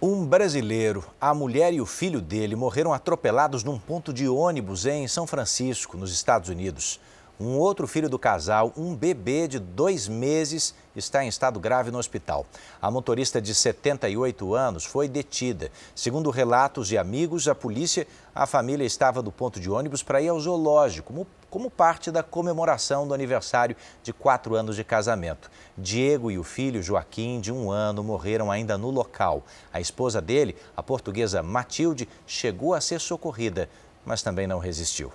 Um brasileiro, a mulher e o filho dele morreram atropelados num ponto de ônibus em São Francisco, nos Estados Unidos. Um outro filho do casal, um bebê de dois meses, está em estado grave no hospital. A motorista de 78 anos foi detida. Segundo relatos de amigos, a polícia, a família estava do ponto de ônibus para ir ao zoológico, como, como parte da comemoração do aniversário de quatro anos de casamento. Diego e o filho Joaquim, de um ano, morreram ainda no local. A esposa dele, a portuguesa Matilde, chegou a ser socorrida, mas também não resistiu.